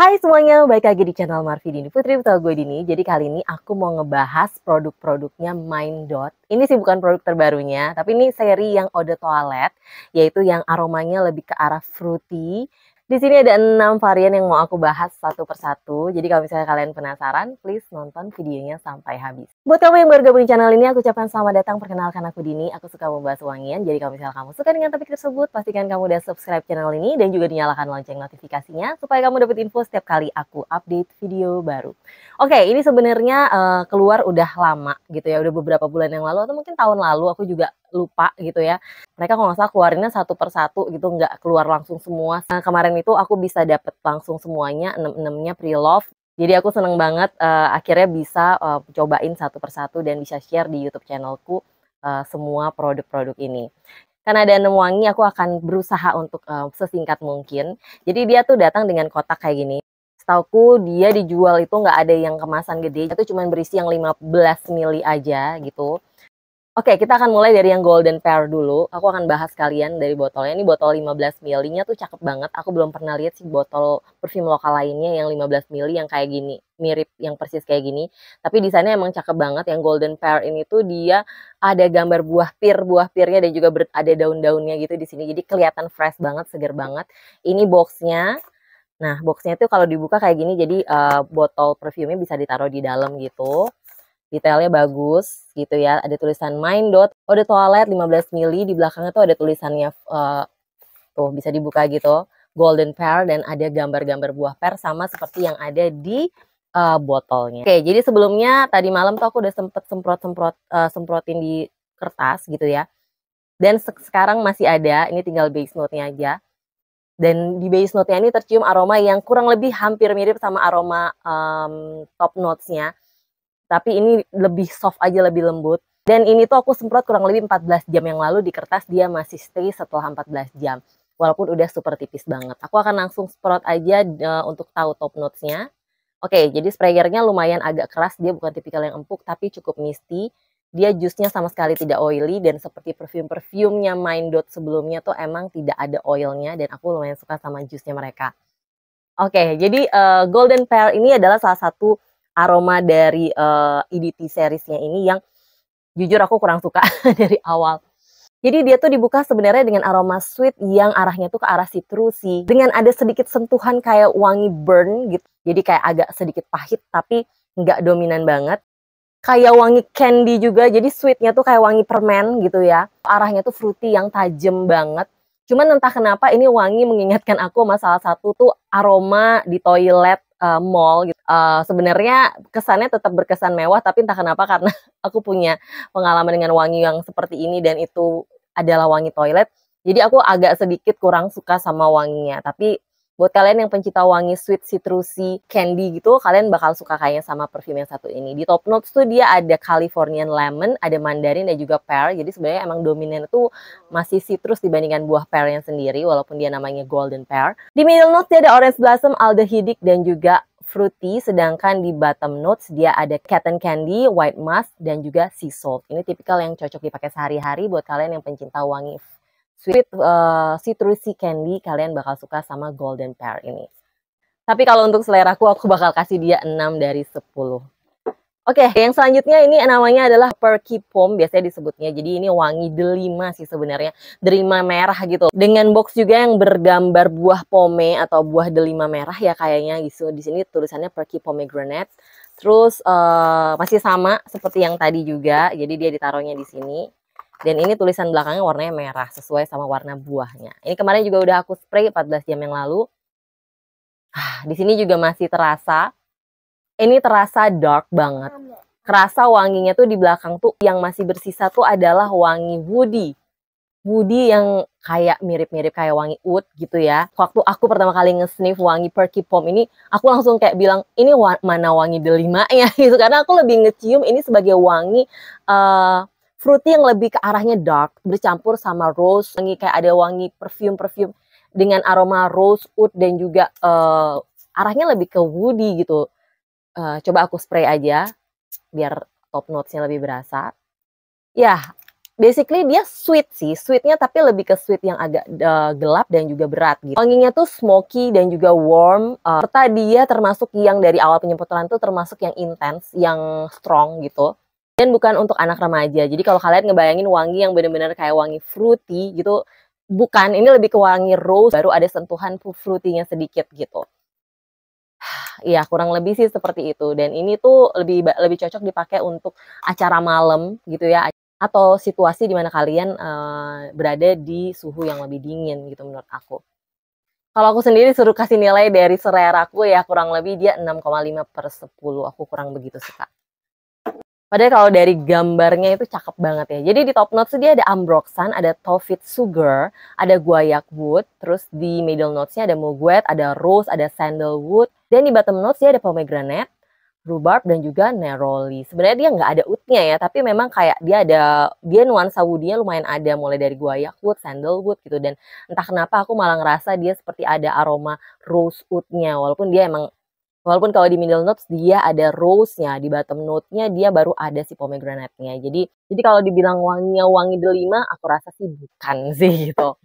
Hai semuanya, baik lagi di channel Marvi Dini Putri, betul gue Dini. Jadi kali ini aku mau ngebahas produk-produknya Mindot. Ini sih bukan produk terbarunya, tapi ini seri yang Ode Toilet, yaitu yang aromanya lebih ke arah fruity, di sini ada enam varian yang mau aku bahas satu persatu. Jadi kalau misalnya kalian penasaran, please nonton videonya sampai habis. Buat kamu yang baru gabung di channel ini, aku ucapkan selamat datang. Perkenalkan aku Dini, aku suka membahas wangian. Jadi kalau misalnya kamu suka dengan topik tersebut, pastikan kamu udah subscribe channel ini dan juga dinyalakan lonceng notifikasinya supaya kamu dapat info setiap kali aku update video baru. Oke, ini sebenarnya uh, keluar udah lama gitu ya, udah beberapa bulan yang lalu atau mungkin tahun lalu aku juga lupa gitu ya. Mereka kalau nggak salah keluarinnya satu persatu gitu, nggak keluar langsung semua. Nah, kemarin itu aku bisa dapet langsung semuanya, enam-enamnya pre-love. Jadi aku seneng banget uh, akhirnya bisa uh, cobain satu persatu dan bisa share di YouTube channelku uh, semua produk-produk ini. Karena ada enam wangi, aku akan berusaha untuk uh, sesingkat mungkin. Jadi dia tuh datang dengan kotak kayak gini setauku dia dijual itu nggak ada yang kemasan gede itu cuma berisi yang 15 mili aja gitu Oke, kita akan mulai dari yang Golden Pear dulu. Aku akan bahas kalian dari botolnya. Ini botol 15 ml-nya tuh cakep banget. Aku belum pernah lihat sih botol perfume lokal lainnya yang 15 ml yang kayak gini, mirip yang persis kayak gini. Tapi desainnya emang cakep banget. Yang Golden Pear ini tuh dia ada gambar buah pir, buah pirnya dan juga ada daun-daunnya gitu di sini. Jadi kelihatan fresh banget, seger banget. Ini boxnya. Nah, boxnya tuh kalau dibuka kayak gini, jadi uh, botol nya bisa ditaruh di dalam gitu detailnya bagus gitu ya. Ada tulisan Mind dot, ode oh, toilet 15 mili, di belakangnya tuh ada tulisannya uh, tuh bisa dibuka gitu. Golden pear dan ada gambar-gambar buah pear sama seperti yang ada di uh, botolnya. Oke, jadi sebelumnya tadi malam tuh aku udah sempet semprot-semprot uh, semprotin di kertas gitu ya. Dan se sekarang masih ada, ini tinggal base note-nya aja. Dan di base note-nya ini tercium aroma yang kurang lebih hampir mirip sama aroma um, top notes-nya tapi ini lebih soft aja lebih lembut dan ini tuh aku semprot kurang lebih 14 jam yang lalu di kertas dia masih stay setelah 14 jam walaupun udah super tipis banget aku akan langsung semprot aja uh, untuk tahu top notesnya oke okay, jadi sprayernya lumayan agak keras dia bukan tipikal yang empuk tapi cukup misty dia jusnya sama sekali tidak oily dan seperti perfume-perfumenya Mind Dot sebelumnya tuh emang tidak ada oilnya dan aku lumayan suka sama jusnya mereka. Oke, okay, jadi uh, Golden Pearl ini adalah salah satu aroma dari uh, eh, EDT seriesnya ini yang jujur aku kurang suka dari awal. Jadi dia tuh dibuka sebenarnya dengan aroma sweet yang arahnya tuh ke arah citrusy. Dengan ada sedikit sentuhan kayak wangi burn gitu. Jadi kayak agak sedikit pahit tapi nggak dominan banget. Kayak wangi candy juga, jadi sweetnya tuh kayak wangi permen gitu ya. Arahnya tuh fruity yang tajam banget. Cuman entah kenapa ini wangi mengingatkan aku sama salah satu tuh aroma di toilet uh, mall gitu. Uh, sebenarnya kesannya tetap berkesan mewah tapi entah kenapa karena aku punya pengalaman dengan wangi yang seperti ini dan itu adalah wangi toilet. Jadi aku agak sedikit kurang suka sama wanginya. Tapi buat kalian yang pencinta wangi sweet citrusy candy gitu kalian bakal suka kayaknya sama perfume yang satu ini di top notes tuh dia ada Californian lemon ada mandarin dan juga pear jadi sebenarnya emang dominan tuh masih citrus dibandingkan buah pear yang sendiri walaupun dia namanya golden pear di middle notes dia ada orange blossom aldehidik dan juga fruity, sedangkan di bottom notes dia ada cotton candy, white musk, dan juga sea salt. Ini tipikal yang cocok dipakai sehari-hari buat kalian yang pencinta wangi sweet uh, citrusy candy, kalian bakal suka sama golden pear ini. Tapi kalau untuk selera aku bakal kasih dia 6 dari 10. Oke, okay, yang selanjutnya ini namanya adalah Perky Pom, biasanya disebutnya. Jadi ini wangi delima sih sebenarnya, delima merah gitu. Dengan box juga yang bergambar buah pome atau buah delima merah ya kayaknya gitu. Di sini tulisannya Perky Pomegranate. Terus uh, masih sama seperti yang tadi juga, jadi dia ditaruhnya di sini. Dan ini tulisan belakangnya warnanya merah sesuai sama warna buahnya. Ini kemarin juga udah aku spray 14 jam yang lalu. Ah, di sini juga masih terasa. Ini terasa dark banget. Kerasa wanginya tuh di belakang tuh yang masih bersisa tuh adalah wangi woody. Woody yang kayak mirip-mirip kayak wangi wood gitu ya. Waktu aku pertama kali nge-sniff wangi Perky Pom ini, aku langsung kayak bilang, ini wa mana wangi delima ya gitu. Karena aku lebih ngecium ini sebagai wangi uh, fruity yang lebih ke arahnya dark bercampur sama rose wangi kayak ada wangi perfume perfume dengan aroma rose wood dan juga uh, arahnya lebih ke woody gitu uh, coba aku spray aja biar top notesnya lebih berasa ya yeah, basically dia sweet sih sweetnya tapi lebih ke sweet yang agak uh, gelap dan juga berat gitu wanginya tuh smoky dan juga warm uh, serta dia termasuk yang dari awal penyemprotan tuh termasuk yang intense yang strong gitu dan bukan untuk anak remaja. Jadi kalau kalian ngebayangin wangi yang bener-bener kayak wangi fruity gitu, bukan. Ini lebih ke wangi rose, baru ada sentuhan fruity-nya sedikit gitu. Iya kurang lebih sih seperti itu. Dan ini tuh lebih lebih cocok dipakai untuk acara malam gitu ya atau situasi di mana kalian uh, berada di suhu yang lebih dingin gitu menurut aku. Kalau aku sendiri suruh kasih nilai dari selera aku ya kurang lebih dia 6,5 per 10. Aku kurang begitu suka. Padahal kalau dari gambarnya itu cakep banget ya. Jadi di top notes dia ada ambroxan, ada tofit sugar, ada guayak wood, terus di middle notesnya ada muguet, ada rose, ada sandalwood, dan di bottom notes dia ada pomegranate, rhubarb dan juga neroli. Sebenarnya dia nggak ada wood-nya ya, tapi memang kayak dia ada dia nuansa woodnya lumayan ada mulai dari guayak wood, sandalwood gitu dan entah kenapa aku malah ngerasa dia seperti ada aroma rose wood-nya, walaupun dia emang Walaupun kalau di middle notes dia ada rose-nya, di bottom note-nya dia baru ada si pomegranate-nya. Jadi jadi kalau dibilang wanginya wangi delima, aku rasa sih bukan sih gitu.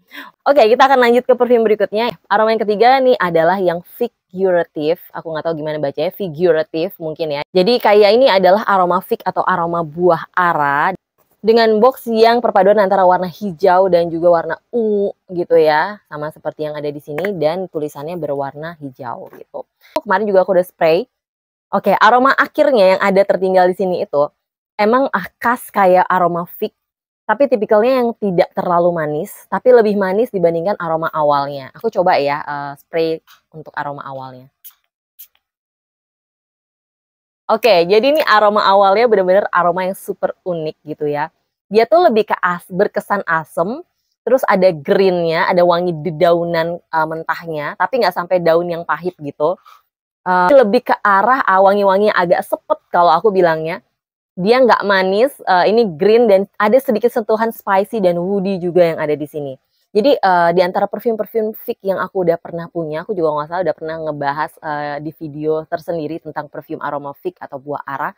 Oke, kita akan lanjut ke perfume berikutnya. Aroma yang ketiga nih adalah yang figurative. Aku nggak tahu gimana bacanya, figurative mungkin ya. Jadi kayak ini adalah aroma fig atau aroma buah ara dengan box yang perpaduan antara warna hijau dan juga warna ungu gitu ya. Sama seperti yang ada di sini dan tulisannya berwarna hijau gitu. Kemarin juga aku udah spray. Oke, aroma akhirnya yang ada tertinggal di sini itu emang ah, khas kayak aroma fig tapi tipikalnya yang tidak terlalu manis, tapi lebih manis dibandingkan aroma awalnya. Aku coba ya uh, spray untuk aroma awalnya. Oke, jadi ini aroma awalnya benar-benar aroma yang super unik gitu ya. Dia tuh lebih ke as, berkesan asem, terus ada greennya, ada wangi dedaunan uh, eh, mentahnya, tapi nggak sampai daun yang pahit gitu. Uh, lebih ke arah ah, wangi-wangi agak sepet kalau aku bilangnya. Dia nggak manis, uh, ini green dan ada sedikit sentuhan spicy dan woody juga yang ada di sini. Jadi uh, di antara perfume-perfume fix yang aku udah pernah punya, aku juga nggak salah udah pernah ngebahas uh, di video tersendiri tentang perfume aroma fix atau buah ara.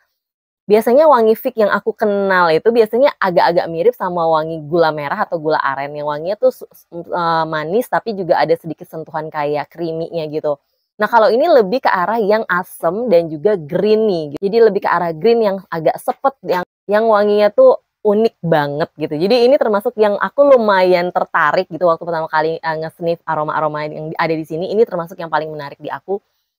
Biasanya wangi fix yang aku kenal itu biasanya agak-agak mirip sama wangi gula merah atau gula aren yang wanginya tuh uh, manis tapi juga ada sedikit sentuhan kayak creamy-nya gitu. Nah kalau ini lebih ke arah yang asem dan juga green nih. Jadi lebih ke arah green yang agak sepet, yang yang wanginya tuh unik banget gitu. Jadi ini termasuk yang aku lumayan tertarik gitu waktu pertama kali uh, nge-sniff aroma-aroma yang ada di sini. Ini termasuk yang paling menarik di aku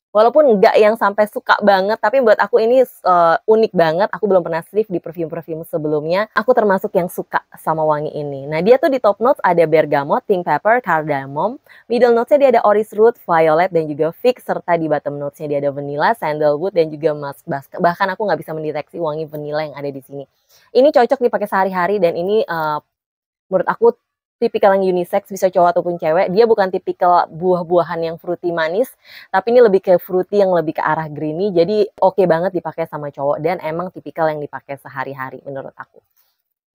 walaupun nggak yang sampai suka banget tapi buat aku ini uh, unik banget aku belum pernah sniff di perfume perfume sebelumnya aku termasuk yang suka sama wangi ini nah dia tuh di top notes ada bergamot pink pepper cardamom middle notesnya dia ada orris root violet dan juga fig serta di bottom notesnya dia ada vanilla sandalwood dan juga musk bahkan aku nggak bisa mendeteksi wangi vanilla yang ada di sini ini cocok dipakai sehari-hari dan ini uh, menurut aku tipikal yang unisex bisa cowok ataupun cewek. Dia bukan tipikal buah-buahan yang fruity manis, tapi ini lebih ke fruity yang lebih ke arah greeny. Jadi oke okay banget dipakai sama cowok dan emang tipikal yang dipakai sehari-hari menurut aku.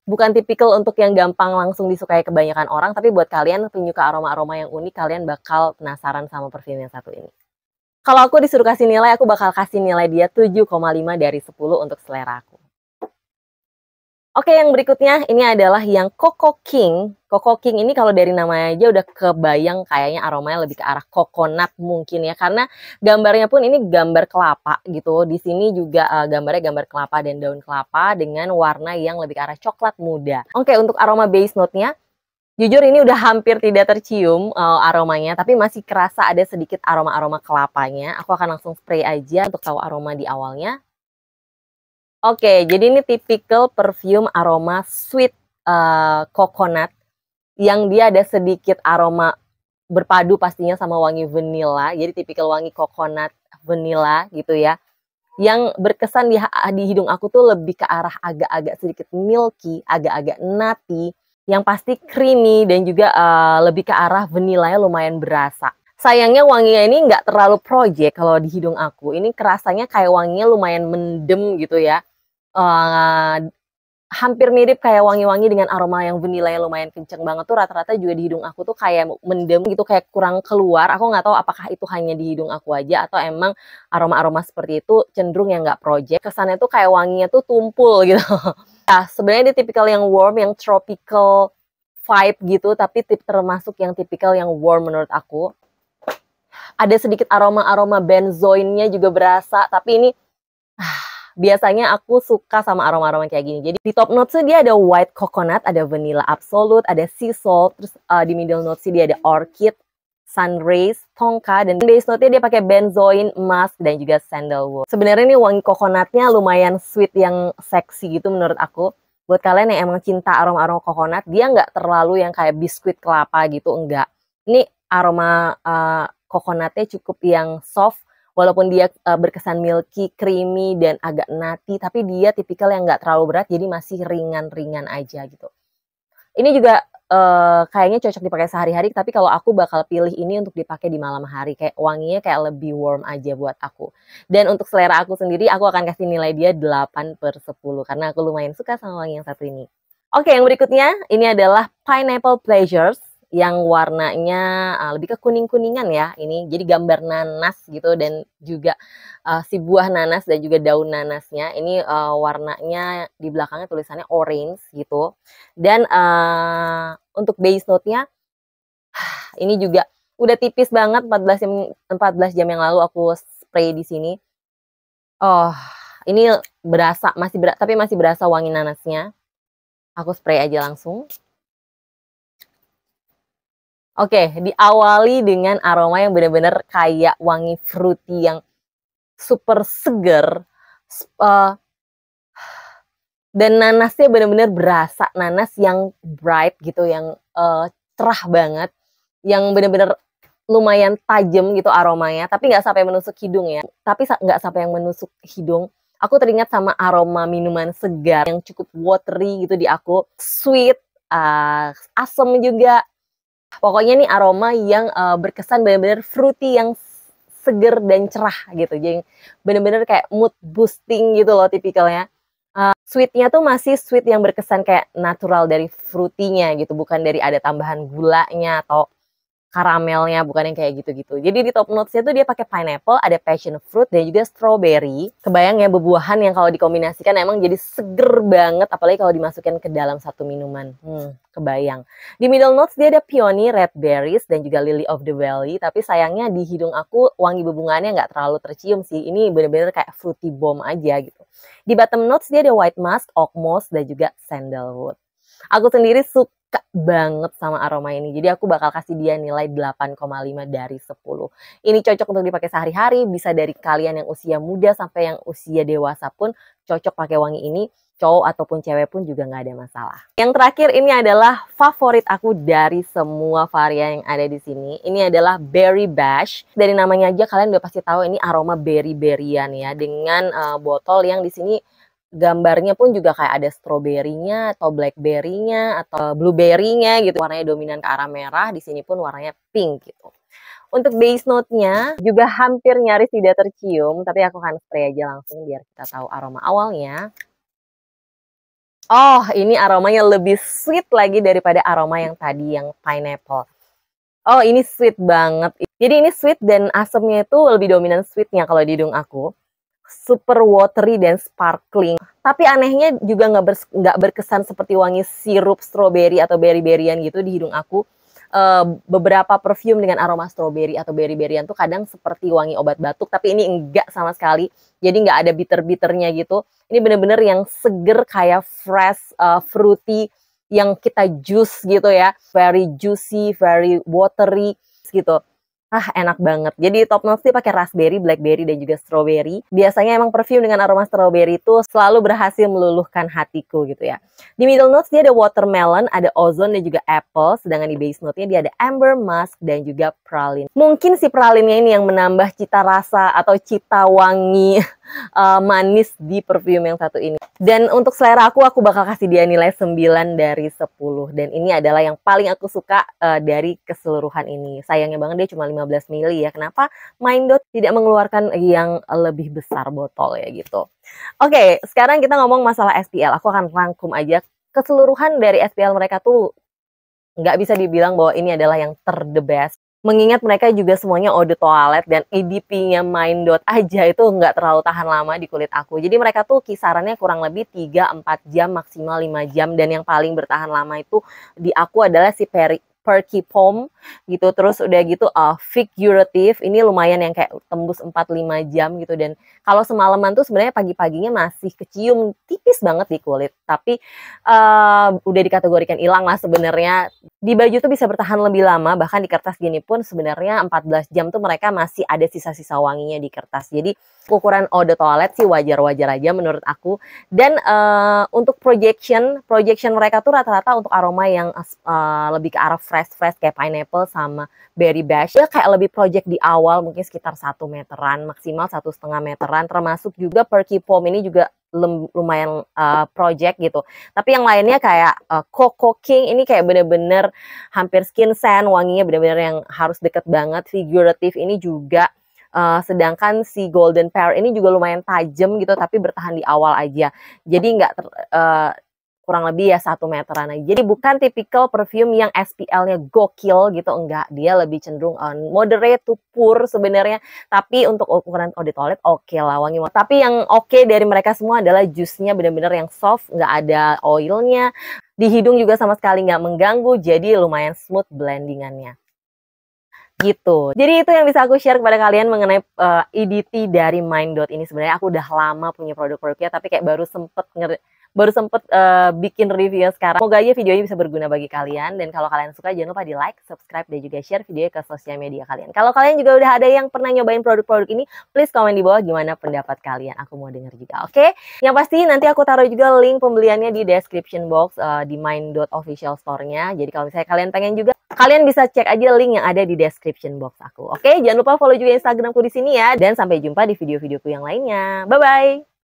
Bukan tipikal untuk yang gampang langsung disukai kebanyakan orang, tapi buat kalian penyuka aroma-aroma yang unik, kalian bakal penasaran sama perfume yang satu ini. Kalau aku disuruh kasih nilai, aku bakal kasih nilai dia 7,5 dari 10 untuk selera aku. Oke, yang berikutnya ini adalah yang Coco King. Coco King ini kalau dari namanya aja udah kebayang kayaknya aromanya lebih ke arah coconut mungkin ya. Karena gambarnya pun ini gambar kelapa gitu. Di sini juga uh, gambarnya gambar kelapa dan daun kelapa dengan warna yang lebih ke arah coklat muda. Oke, untuk aroma base note-nya Jujur ini udah hampir tidak tercium uh, aromanya, tapi masih kerasa ada sedikit aroma-aroma kelapanya. Aku akan langsung spray aja untuk tahu aroma di awalnya. Oke, jadi ini tipikal perfume aroma sweet uh, coconut yang dia ada sedikit aroma berpadu pastinya sama wangi vanilla. Jadi tipikal wangi coconut vanilla gitu ya. Yang berkesan di, di hidung aku tuh lebih ke arah agak-agak sedikit milky, agak-agak nutty, yang pasti creamy dan juga uh, lebih ke arah vanilla vanilanya lumayan berasa. Sayangnya wanginya ini nggak terlalu project kalau di hidung aku. Ini kerasanya kayak wanginya lumayan mendem gitu ya uh, hampir mirip kayak wangi-wangi dengan aroma yang vanilla yang lumayan kenceng banget tuh rata-rata juga di hidung aku tuh kayak mendem gitu kayak kurang keluar aku nggak tahu apakah itu hanya di hidung aku aja atau emang aroma-aroma seperti itu cenderung yang nggak project kesannya tuh kayak wanginya tuh tumpul gitu nah sebenarnya dia tipikal yang warm yang tropical vibe gitu tapi tip termasuk yang tipikal yang warm menurut aku ada sedikit aroma-aroma benzoinnya juga berasa tapi ini biasanya aku suka sama aroma-aroma kayak gini. Jadi di top notes dia ada white coconut, ada vanilla absolute, ada sea salt, terus uh, di middle notes dia ada orchid, sunrays, tongka, dan di base note-nya dia pakai benzoin, musk, dan juga sandalwood. Sebenarnya ini wangi coconutnya lumayan sweet yang seksi gitu menurut aku. Buat kalian yang emang cinta aroma-aroma coconut, dia nggak terlalu yang kayak biskuit kelapa gitu, enggak. Ini aroma uh, coconutnya cukup yang soft, walaupun dia uh, berkesan milky, creamy dan agak nati, tapi dia tipikal yang nggak terlalu berat, jadi masih ringan-ringan aja gitu. Ini juga uh, kayaknya cocok dipakai sehari-hari, tapi kalau aku bakal pilih ini untuk dipakai di malam hari, kayak wanginya kayak lebih warm aja buat aku. Dan untuk selera aku sendiri, aku akan kasih nilai dia 8 per 10, karena aku lumayan suka sama wangi yang satu ini. Oke, yang berikutnya, ini adalah Pineapple Pleasures yang warnanya uh, lebih ke kuning-kuningan ya ini. Jadi gambar nanas gitu dan juga uh, si buah nanas dan juga daun nanasnya. Ini uh, warnanya di belakangnya tulisannya orange gitu. Dan uh, untuk base note-nya ini juga udah tipis banget 14 jam 14 jam yang lalu aku spray di sini. Oh, ini berasa masih berasa tapi masih berasa wangi nanasnya. Aku spray aja langsung. Oke, okay, diawali dengan aroma yang benar-benar kayak wangi fruity yang super seger. Uh, dan nanasnya benar-benar berasa nanas yang bright gitu, yang uh, cerah banget, yang benar-benar lumayan tajam gitu aromanya, tapi nggak sampai menusuk hidung ya. Tapi nggak sampai yang menusuk hidung. Aku teringat sama aroma minuman segar yang cukup watery gitu di aku, sweet, uh, ah, asam juga, Pokoknya nih aroma yang uh, berkesan benar-benar fruity yang seger dan cerah gitu. Jadi benar-benar kayak mood boosting gitu loh tipikalnya. Uh, sweetnya tuh masih sweet yang berkesan kayak natural dari fruitynya gitu. Bukan dari ada tambahan gulanya atau karamelnya bukan yang kayak gitu-gitu. Jadi di top notesnya tuh dia pakai pineapple, ada passion fruit dan juga strawberry. Kebayang ya buah-buahan yang kalau dikombinasikan emang jadi seger banget apalagi kalau dimasukkan ke dalam satu minuman. Hmm, kebayang. Di middle notes dia ada peony, red berries dan juga lily of the valley, tapi sayangnya di hidung aku wangi bebungannya nggak terlalu tercium sih. Ini bener-bener kayak fruity bomb aja gitu. Di bottom notes dia ada white musk, oak moss dan juga sandalwood. Aku sendiri suka banget sama aroma ini. Jadi aku bakal kasih dia nilai 8,5 dari 10. Ini cocok untuk dipakai sehari-hari, bisa dari kalian yang usia muda sampai yang usia dewasa pun cocok pakai wangi ini cowok ataupun cewek pun juga nggak ada masalah. Yang terakhir ini adalah favorit aku dari semua varian yang ada di sini. Ini adalah Berry Bash. Dari namanya aja kalian udah pasti tahu ini aroma berry-berryan ya dengan uh, botol yang di sini gambarnya pun juga kayak ada stroberinya atau blackberry-nya atau blueberry-nya gitu. Warnanya dominan ke arah merah, di sini pun warnanya pink gitu. Untuk base note-nya juga hampir nyaris tidak tercium, tapi aku akan spray aja langsung biar kita tahu aroma awalnya. Oh, ini aromanya lebih sweet lagi daripada aroma yang tadi yang pineapple. Oh, ini sweet banget. Jadi ini sweet dan asamnya itu lebih dominan sweetnya kalau di hidung aku super watery dan sparkling. Tapi anehnya juga nggak ber, berkesan seperti wangi sirup strawberry atau berry-berryan gitu di hidung aku. Uh, beberapa perfume dengan aroma strawberry atau berry-berryan tuh kadang seperti wangi obat batuk, tapi ini enggak sama sekali. Jadi nggak ada bitter-bitternya gitu. Ini bener-bener yang seger kayak fresh, uh, fruity, yang kita jus gitu ya. Very juicy, very watery gitu. Ah, enak banget. Jadi top notes pakai raspberry, blackberry, dan juga strawberry. Biasanya emang perfume dengan aroma strawberry itu selalu berhasil meluluhkan hatiku gitu ya. Di middle notes dia ada watermelon, ada ozone, dan juga apple. Sedangkan di base note-nya dia ada amber, musk, dan juga praline. Mungkin si pralinnya ini yang menambah cita rasa atau cita wangi uh, manis di perfume yang satu ini. Dan untuk selera aku, aku bakal kasih dia nilai 9 dari 10. Dan ini adalah yang paling aku suka uh, dari keseluruhan ini. Sayangnya banget dia cuma 15 mili ya. Kenapa Mindot tidak mengeluarkan yang lebih besar botol ya gitu. Oke, okay, sekarang kita ngomong masalah SPL. Aku akan rangkum aja keseluruhan dari SPL mereka tuh nggak bisa dibilang bahwa ini adalah yang ter the best mengingat mereka juga semuanya ode toilet dan EDP-nya main dot aja itu nggak terlalu tahan lama di kulit aku. Jadi mereka tuh kisarannya kurang lebih 3-4 jam maksimal 5 jam dan yang paling bertahan lama itu di aku adalah si peri perky pom gitu terus udah gitu uh, figurative ini lumayan yang kayak tembus 4-5 jam gitu dan kalau semalaman tuh sebenarnya pagi-paginya masih kecium tipis banget di kulit tapi uh, udah dikategorikan hilang lah sebenarnya di baju tuh bisa bertahan lebih lama bahkan di kertas gini pun sebenarnya 14 jam tuh mereka masih ada sisa-sisa wanginya di kertas jadi ukuran ode toilet sih wajar-wajar aja menurut aku dan uh, untuk projection projection mereka tuh rata-rata untuk aroma yang uh, lebih ke arah fresh fresh kayak pineapple sama berry bash ya kayak lebih project di awal mungkin sekitar satu meteran maksimal satu setengah meteran termasuk juga perky pom ini juga lumayan uh, project gitu. Tapi yang lainnya kayak uh, Coco King ini kayak bener-bener hampir skin scent, wanginya bener-bener yang harus deket banget. figuratif ini juga Uh, sedangkan si golden pair ini juga lumayan tajam gitu tapi bertahan di awal aja jadi nggak uh, kurang lebih ya satu meteran aja. Jadi bukan tipikal perfume yang SPL-nya gokil gitu, enggak. Dia lebih cenderung on eh, moderate to poor sebenarnya. Tapi untuk ukuran oh, di toilet oke okay lah wangi. Tapi yang oke okay dari mereka semua adalah jusnya benar-benar yang soft, enggak ada oilnya. Di hidung juga sama sekali nggak mengganggu, jadi lumayan smooth blendingannya gitu. Jadi itu yang bisa aku share kepada kalian mengenai uh, eh, EDT dari Mindot ini sebenarnya aku udah lama punya produk-produknya tapi kayak baru sempet nger baru sempet uh, bikin review sekarang. Semoga aja video ini bisa berguna bagi kalian dan kalau kalian suka jangan lupa di like, subscribe dan juga share video ke sosial media kalian. Kalau kalian juga udah ada yang pernah nyobain produk-produk ini, please komen di bawah gimana pendapat kalian. Aku mau denger juga, oke? Okay? Yang pasti nanti aku taruh juga link pembeliannya di description box uh, di Official store-nya. Jadi kalau misalnya kalian pengen juga Kalian bisa cek aja link yang ada di description box aku. Oke, jangan lupa follow juga Instagramku di sini ya dan sampai jumpa di video-videoku yang lainnya. Bye bye.